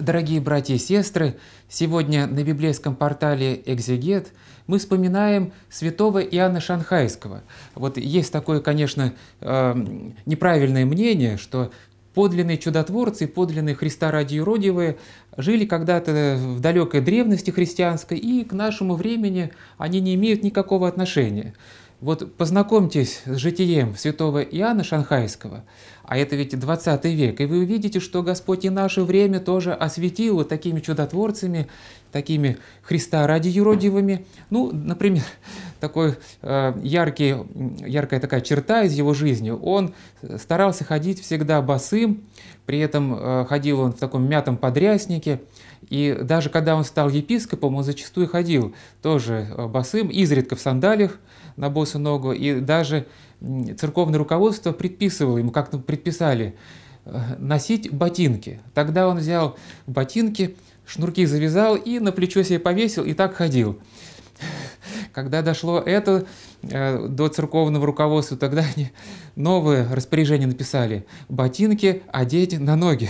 Дорогие братья и сестры, сегодня на библейском портале «Экзегет» мы вспоминаем святого Иоанна Шанхайского. Вот есть такое, конечно, э, неправильное мнение, что подлинные чудотворцы, подлинные Христа ради юродивые жили когда-то в далекой древности христианской, и к нашему времени они не имеют никакого отношения. Вот познакомьтесь с житием святого Иоанна Шанхайского, а это ведь 20 век, и вы увидите, что Господь и наше время тоже осветил вот такими чудотворцами, такими Христа ради юродивыми. Ну, например, такой э, яркий, яркая такая черта из его жизни. Он старался ходить всегда босым, при этом э, ходил он в таком мятом подряснике, и даже когда он стал епископом, он зачастую ходил тоже э, босым, изредка в сандалиях на босу ногу, и даже церковное руководство предписывало ему, как предписали, э, носить ботинки. Тогда он взял ботинки, шнурки завязал и на плечо себе повесил и так ходил. Когда дошло это э, до церковного руководства, тогда они новое распоряжение написали. Ботинки одеть на ноги.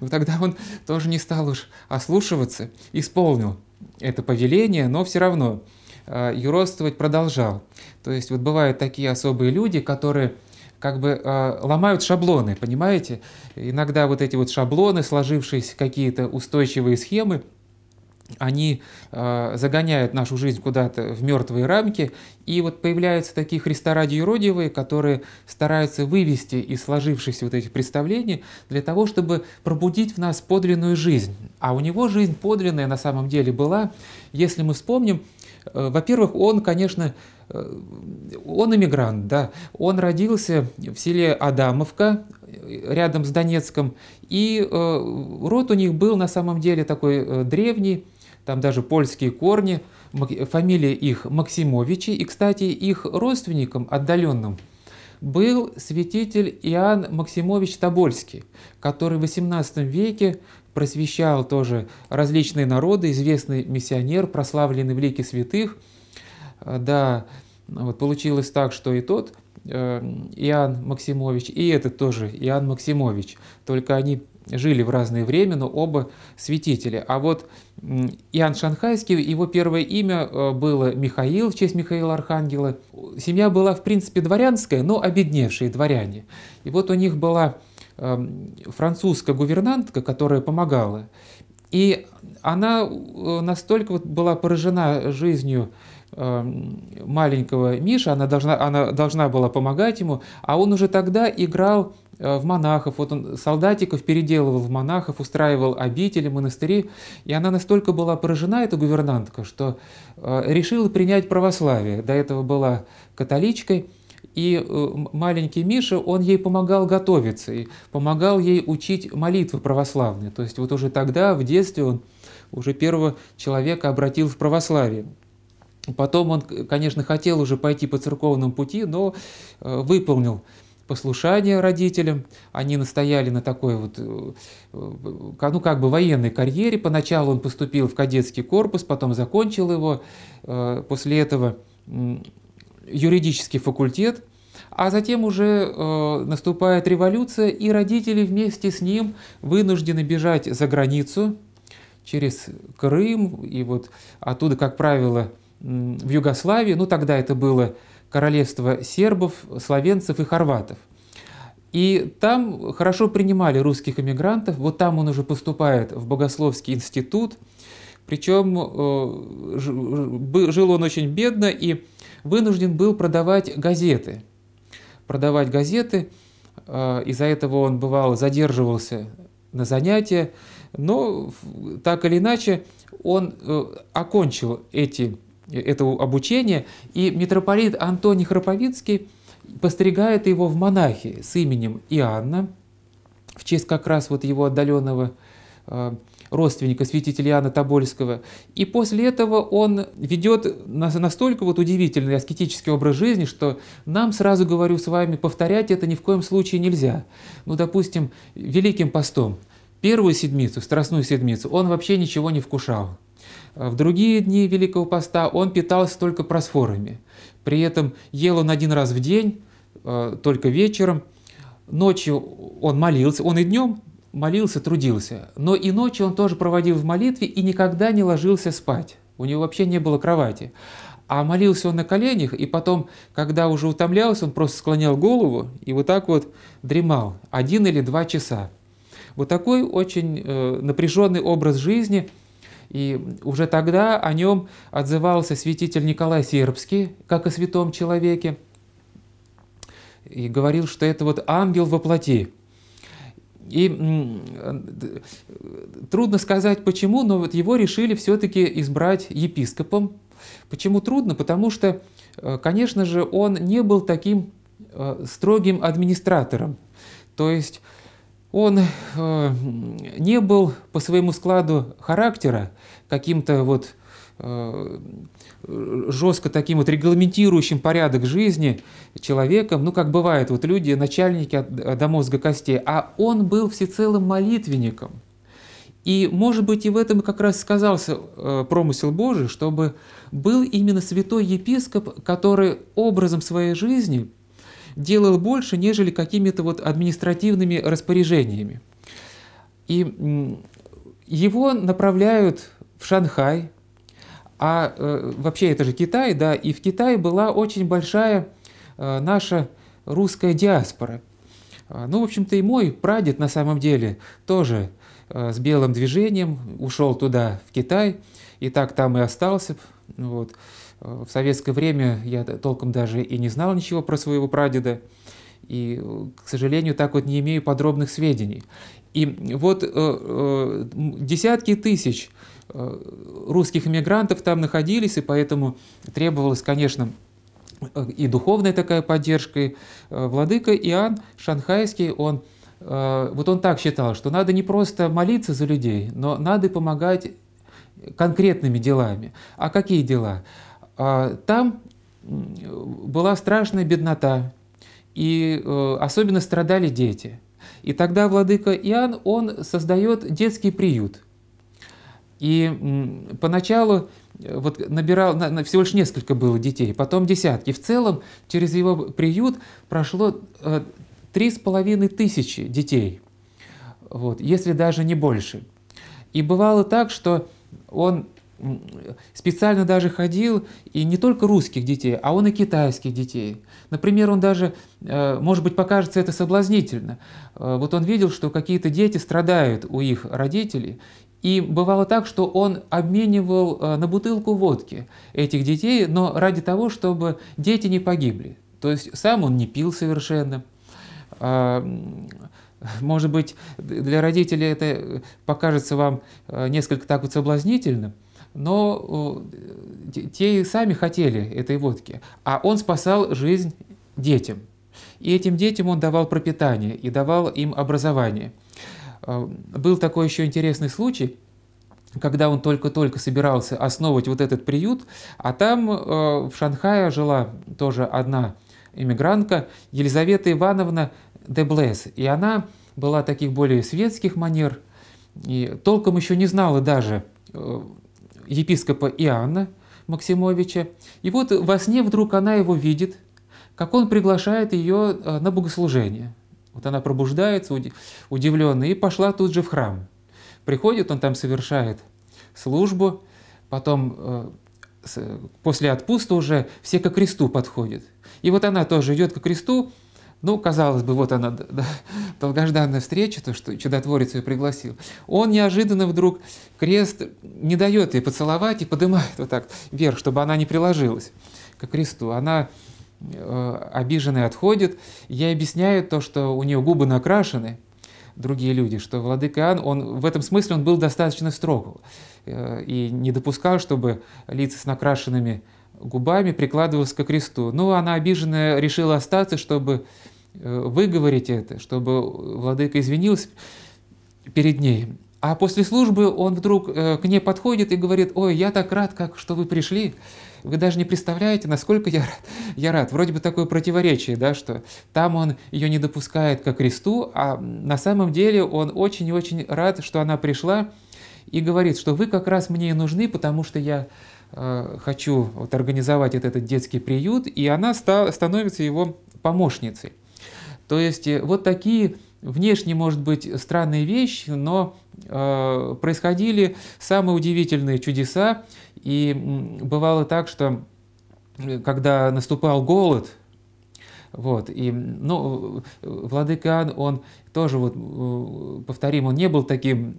Но тогда он тоже не стал уж ослушиваться, исполнил это повеление, но все равно э, юродствовать продолжал. То есть вот бывают такие особые люди, которые как бы э, ломают шаблоны, понимаете? Иногда вот эти вот шаблоны, сложившиеся какие-то устойчивые схемы, они э, загоняют нашу жизнь куда-то в мертвые рамки, и вот появляются такие Христа ради юродивые, которые стараются вывести из сложившихся вот этих представлений для того, чтобы пробудить в нас подлинную жизнь. А у него жизнь подлинная на самом деле была, если мы вспомним, э, во-первых, он, конечно, э, он иммигрант, да, он родился в селе Адамовка, э, рядом с Донецком, и э, род у них был на самом деле такой э, древний, там даже польские корни, фамилия их Максимовичи. И, кстати, их родственником отдаленным был святитель Иоанн Максимович Тобольский, который в XVIII веке просвещал тоже различные народы, известный миссионер, прославленный в лике святых. Да, вот получилось так, что и тот э, Иоанн Максимович, и этот тоже Иоанн Максимович, только они жили в разное время, но оба святители. А вот Иоанн Шанхайский, его первое имя э, было Михаил, в честь Михаила Архангела. Семья была, в принципе, дворянская, но обедневшие дворяне. И вот у них была эм, французская гувернантка, которая помогала. И она э, настолько вот была поражена жизнью эм, маленького Миша, она должна, она должна была помогать ему, а он уже тогда играл Э, в монахов, вот он солдатиков переделывал в монахов, устраивал обители, монастыри, и она настолько была поражена, эта гувернантка, что э, решила принять православие. До этого была католичкой, и э, маленький Миша, он ей помогал готовиться, и помогал ей учить молитвы православные. То есть вот уже тогда, в детстве, он уже первого человека обратил в православие. Потом он, конечно, хотел уже пойти по церковному пути, но выполнил послушание родителям. Они настояли на такой вот, э, э, ну как бы военной карьере. Поначалу он поступил в кадетский корпус, потом закончил его. Э, после этого юридический факультет. А затем уже э, наступает революция, и родители вместе с ним вынуждены бежать за границу через Крым, и вот оттуда, как правило, в Югославии, ну тогда это было королевство сербов, словенцев и хорватов. И там хорошо принимали русских эмигрантов, вот там он уже поступает в Богословский институт, причем э, жил он очень бедно и вынужден был продавать газеты. Продавать газеты, э, из-за этого он бывал задерживался на занятия, но так или иначе он э, окончил эти Э, это обучение, и митрополит Антоний Храповицкий постригает его в монахи с именем Иоанна, в честь как раз вот его отдаленного э, родственника святителя Иоанна Тобольского. И после этого он ведет настолько вот удивительный аскетический образ жизни, что нам, сразу говорю с вами, повторять это ни в коем случае нельзя. Ну, допустим, Великим постом – Первую седмицу, страстную седмицу, он вообще ничего не вкушал. А в другие дни Великого Поста он питался только просфорами. При этом ел он один раз в день, а, только вечером. Ночью он молился, он и днем молился, трудился. Но и ночью он тоже проводил в молитве и никогда не ложился спать. У него вообще не было кровати. А молился он на коленях, и потом, когда уже утомлялся, он просто склонял голову и вот так вот дремал один или два часа. Вот такой очень э, напряженный образ жизни, и уже тогда о нем отзывался святитель Николай Сербский, как о святом человеке, и говорил, что это вот ангел во плоти. И э, трудно сказать почему, но вот его решили все-таки избрать епископом. Почему трудно? Потому что, э, конечно же, он не был таким э, строгим администратором. То есть он э, не был по своему складу характера каким-то вот э, жестко таким вот регламентирующим порядок жизни человеком, ну, как бывает, вот люди, начальники от, э, до мозга костей, а он был всецелым молитвенником. И, может быть, и в этом как раз сказался э, промысел Божий, чтобы был именно святой епископ, который образом своей жизни – делал больше, нежели какими-то вот административными распоряжениями. И его направляют в Шанхай, а э, вообще это же Китай, да, и в Китае была очень большая э, наша русская диаспора. А, ну, в общем-то, и мой прадед на самом деле тоже э, с белым движением ушел туда, в Китай, и так там и остался. Вот. В советское время я толком даже и не знал ничего про своего прадеда, и, к сожалению, так вот не имею подробных сведений. И вот э, э, десятки тысяч э, русских иммигрантов там находились, и поэтому требовалось, конечно, и духовная такая поддержка. владыка Иоанн Шанхайский, он вот он так считал, что надо не просто молиться за людей, но надо помогать конкретными делами. А какие дела? А там была страшная беднота, и э, особенно страдали дети. И тогда владыка Иоанн, он создает детский приют. И поначалу э, вот набирал, всего лишь несколько было детей, потом десятки. В целом через его приют прошло э, три с половиной тысячи детей, вот, если даже не больше. И бывало так, что он специально даже ходил, и не только русских детей, а он и китайских детей. Например, он даже, э, может быть, покажется это соблазнительно. Э, вот он видел, что какие-то дети страдают у их родителей, и бывало так, что он обменивал э, на бутылку водки этих детей, но ради того, чтобы дети не погибли. То есть сам он не пил совершенно. Может быть, для родителей это покажется вам несколько так вот соблазнительным, но э, те и сами хотели этой водки. А он спасал жизнь детям. И этим детям он давал пропитание и давал им образование. Э, был такой еще интересный случай, когда он только-только собирался основывать вот этот приют, а там э, в Шанхае жила тоже одна иммигрантка Елизавета Ивановна Деблес. И она была таких более светских манер, и толком еще не знала даже епископа Иоанна Максимовича. И вот во сне вдруг она его видит, как он приглашает ее э, на богослужение. Вот она пробуждается, удивленная, и пошла тут же в храм. Приходит, он там совершает службу, потом э, э, после отпуста уже все ко кресту подходят. И вот она тоже идет ко кресту, ну, казалось бы, вот она, да, долгожданная встреча, то, что чудотворец ее пригласил. Он неожиданно вдруг крест не дает ей поцеловать и поднимает вот так вверх, чтобы она не приложилась к кресту. Она э, обиженная отходит. Я объясняю то, что у нее губы накрашены, другие люди, что владыка Иоанн, он в этом смысле он был достаточно строг э, и не допускал, чтобы лица с накрашенными губами прикладывалось к кресту. Но ну, она обиженная решила остаться, чтобы Э, выговорить это, чтобы владыка извинился перед ней. А после службы он вдруг э, к ней подходит и говорит, «Ой, я так рад, как что вы пришли. Вы даже не представляете, насколько я рад. Я рад». Вроде бы такое противоречие, да, что там он ее не допускает ко кресту, а на самом деле он очень и очень рад, что она пришла и говорит, что вы как раз мне и нужны, потому что я э, хочу вот, организовать этот, этот детский приют, и она ста- становится его помощницей. То есть э, вот такие внешне, может быть, странные вещи, но э, происходили самые удивительные чудеса. И бывало так, что э, когда наступал голод, вот, и, ну, э, Владыка Иоанн, он тоже, вот, повторим, он не был таким,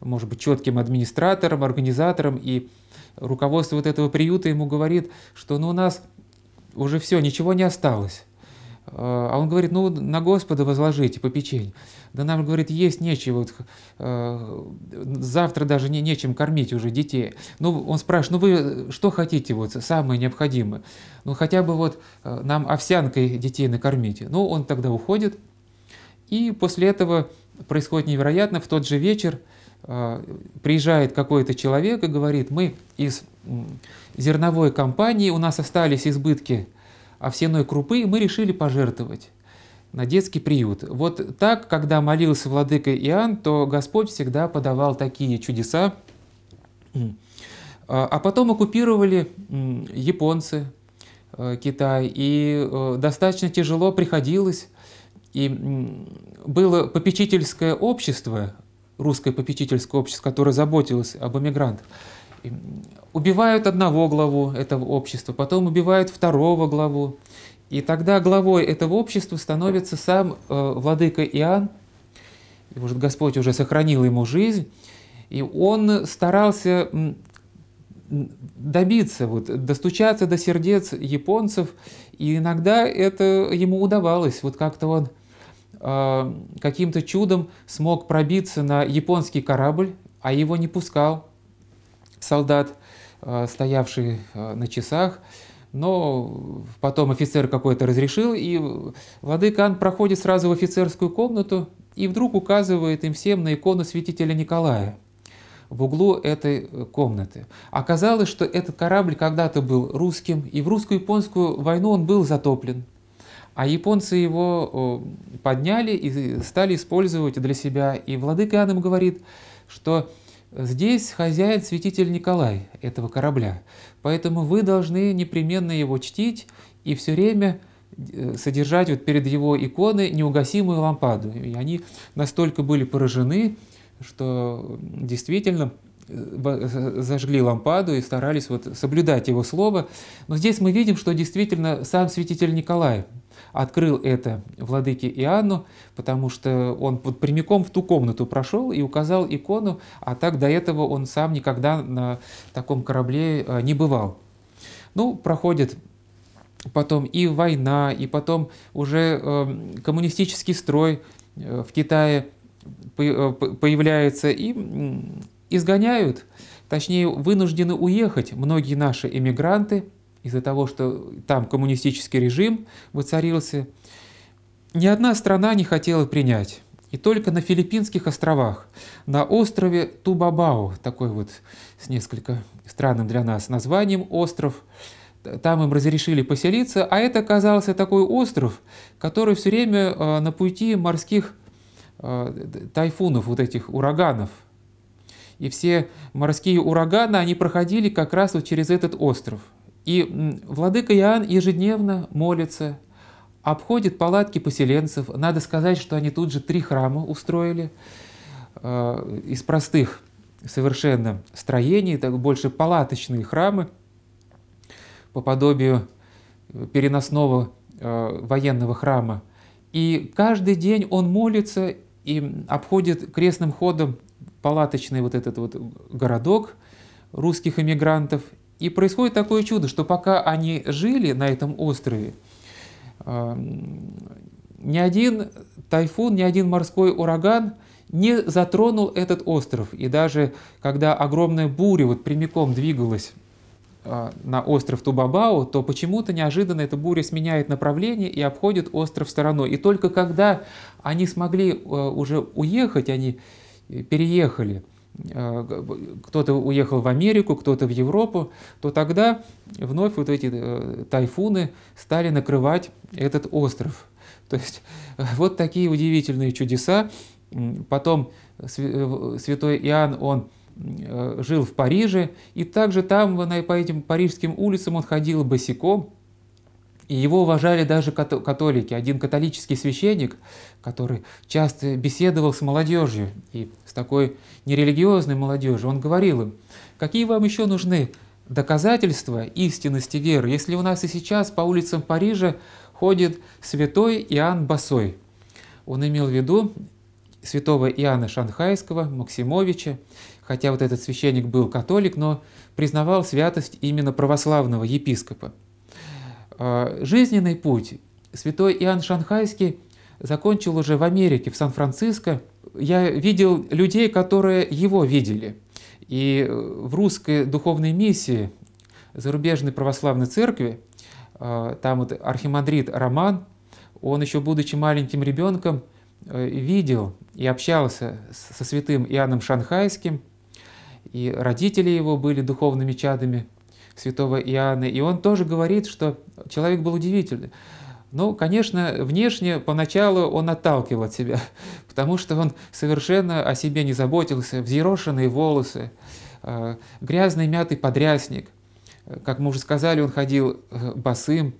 может быть, четким администратором, организатором, и руководство вот этого приюта ему говорит, что ну, у нас уже все, ничего не осталось. А, а он говорит, ну, на Господа возложите попечень. Да нам, говорит, есть нечего, вот, э, завтра даже не, нечем кормить уже детей. Ну, он спрашивает, ну, вы что хотите, вот, самое необходимое? Ну, хотя бы вот а, нам овсянкой детей накормите. Ну, он тогда уходит, и после этого происходит невероятно, в тот же вечер э, приезжает какой-то человек и говорит, мы из зерновой компании, у нас остались избытки, овсяной крупы мы решили пожертвовать на детский приют. Вот так, когда молился владыка Иоанн, то Господь всегда подавал такие чудеса. А, а потом оккупировали японцы э, Китай, и э, достаточно тяжело приходилось. И было попечительское общество, русское попечительское общество, которое заботилось об эмигрантах убивают одного главу этого общества, потом убивают второго главу. И тогда главой этого общества становится сам э, владыка Иоанн. И, может, Господь уже сохранил ему жизнь. И он старался добиться, вот, достучаться до сердец японцев. И иногда это ему удавалось. Вот как-то он э, каким-то чудом смог пробиться на японский корабль, а его не пускал солдат, э, стоявший э, на часах, но потом офицер какой-то разрешил, и Владыкан проходит сразу в офицерскую комнату и вдруг указывает им всем на икону святителя Николая в углу этой э, комнаты. Оказалось, что этот корабль когда-то был русским, и в русско-японскую войну он был затоплен. А японцы его подняли и стали использовать для себя. И владыка Адам говорит, что Здесь хозяин святитель Николай этого корабля, поэтому вы должны непременно его чтить и все время э, содержать вот перед его иконой неугасимую лампаду. И они настолько были поражены, что действительно Э, зажгли лампаду и старались вот соблюдать его слово. Но здесь мы видим, что действительно сам святитель Николай открыл это владыке Иоанну, потому что он вот прямиком в ту комнату прошел и указал икону, а так до этого он сам никогда на таком корабле э, не бывал. Ну, проходит потом и война, и потом уже э, коммунистический строй в Китае появляется, и изгоняют, точнее вынуждены уехать многие наши эмигранты из-за того, что там коммунистический режим воцарился. Ни одна страна не хотела принять. И только на Филиппинских островах, на острове Тубабао, такой вот с несколько странным для нас названием остров, там им разрешили поселиться, а это оказался такой остров, который все время э, на пути морских э, тайфунов, вот этих ураганов – и все морские ураганы, они проходили как раз вот через этот остров. И владыка Иоанн ежедневно молится, обходит палатки поселенцев. Надо сказать, что они тут же три храма устроили э, из простых совершенно строений, так больше палаточные храмы по подобию э, переносного э, военного храма. И каждый день он молится и обходит крестным ходом палаточный вот этот вот городок русских эмигрантов. И происходит такое чудо, что пока они жили на этом острове, эм, ни один тайфун, ни один морской ураган не затронул этот остров. И даже когда огромная буря вот прямиком двигалась э, на остров Тубабао, то почему-то неожиданно эта буря сменяет направление и обходит остров стороной. И только когда они смогли э, уже уехать, они переехали, э, кто-то уехал в Америку, кто-то в Европу, то тогда вновь вот эти э, тайфуны стали накрывать этот остров. То есть э, вот такие удивительные чудеса. Потом святой Иоанн, он жил в Париже, и также там, по этим парижским улицам, он ходил босиком, и его уважали даже католики. Один католический священник, который часто беседовал с молодежью и с такой нерелигиозной молодежью, он говорил им, какие вам еще нужны доказательства истинности веры, если у нас и сейчас по улицам Парижа ходит святой Иоанн Басой. Он имел в виду святого Иоанна Шанхайского, Максимовича, хотя вот этот священник был католик, но признавал святость именно православного епископа. Э, жизненный путь святой Иоанн Шанхайский закончил уже в Америке, в Сан-Франциско. Я видел людей, которые его видели. И э, в русской духовной миссии зарубежной православной церкви, э, там вот архимандрит Роман, он еще будучи маленьким ребенком видел и общался со святым Иоанном Шанхайским, и родители его были духовными чадами – святого Иоанна, и он тоже говорит, что человек был удивительный. Ну, конечно, внешне поначалу он отталкивал от себя, потому что он совершенно о себе не заботился, взъерошенные волосы, э, грязный мятый подрясник. Э, как мы уже сказали, он ходил э, босым,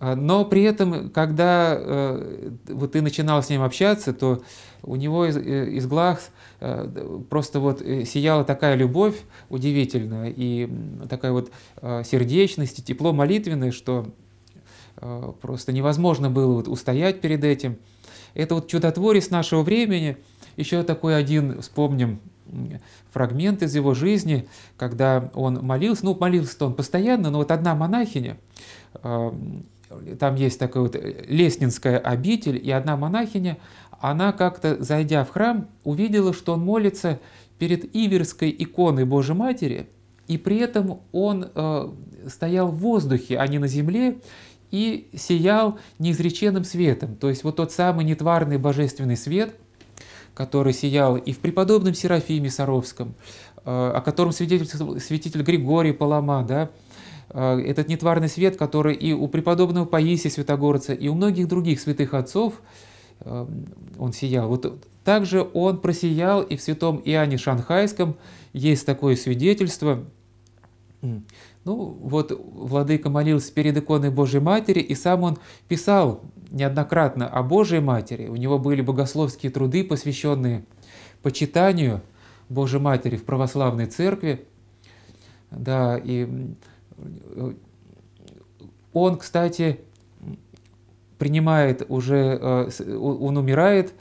а, но при этом, когда э, вот ты начинал с ним общаться, то у него из, э, из глаз э, просто вот сияла такая любовь удивительная и такая вот сердечность и тепло молитвенное, что просто невозможно было вот устоять перед этим. Это вот чудотворец нашего времени. Еще такой один, вспомним, фрагмент из его жизни, когда он молился, ну, молился он постоянно, но вот одна монахиня, там есть такая вот э, лестнинская обитель, и одна монахиня, она как-то, зайдя в храм, увидела, что он молится перед Иверской иконой Божьей Матери, и при этом он э, стоял в воздухе, а не на земле, и сиял неизреченным светом, то есть вот тот самый нетварный божественный свет, который сиял и в преподобном Серафиме Саровском, э, о котором свидетель, святитель Григорий Палама, да, Э, этот нетварный свет, который и у преподобного Паисия Святогорца, и у многих других святых отцов э, он сиял. Вот также он просиял и в святом Иоанне Шанхайском есть такое свидетельство. Ну, вот владыка молился перед иконой Божьей Матери, и сам он писал неоднократно о Божьей Матери. У него были богословские труды, посвященные почитанию Божьей Матери в православной церкви. Да, и он, кстати, принимает уже, э, он умирает,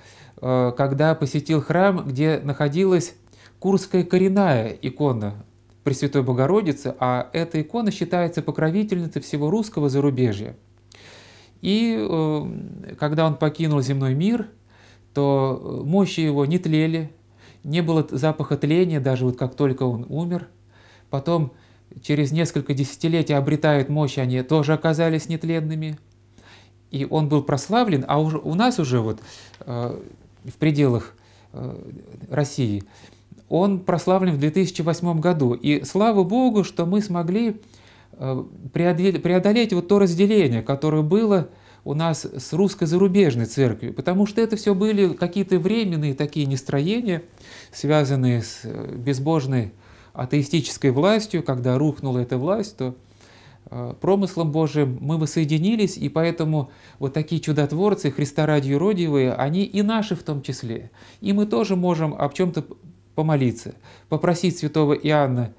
э, когда посетил храм, где находилась Курская коренная икона Пресвятой Богородицы, а эта икона считается покровительницей всего русского зарубежья. И э, когда он покинул земной мир, то мощи его не тлели, не было запаха тления, даже вот как только он умер. Потом через несколько десятилетий обретают мощь, они тоже оказались нетленными. И он был прославлен, а уже, у нас уже вот э, в пределах э, России он прославлен в 2008 году. И слава Богу, что мы смогли э, преодолеть, преодолеть вот то разделение, которое было у нас с русской зарубежной церковью, потому что это все были какие-то временные такие нестроения, связанные с э, безбожной атеистической властью, когда рухнула эта власть, то э, промыслом Божиим мы воссоединились, и поэтому вот такие чудотворцы, Христа ради юродивые, они и наши в том числе. И мы тоже можем об чем-то помолиться, попросить святого Иоанна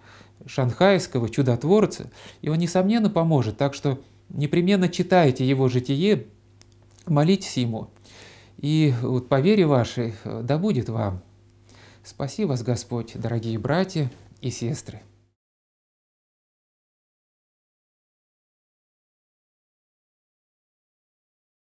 Шанхайского, чудотворца, и он, несомненно, поможет. Так что непременно читайте его житие, молитесь ему, и вот по вере вашей э, да будет вам. Спаси вас Господь, дорогие братья! и сестры.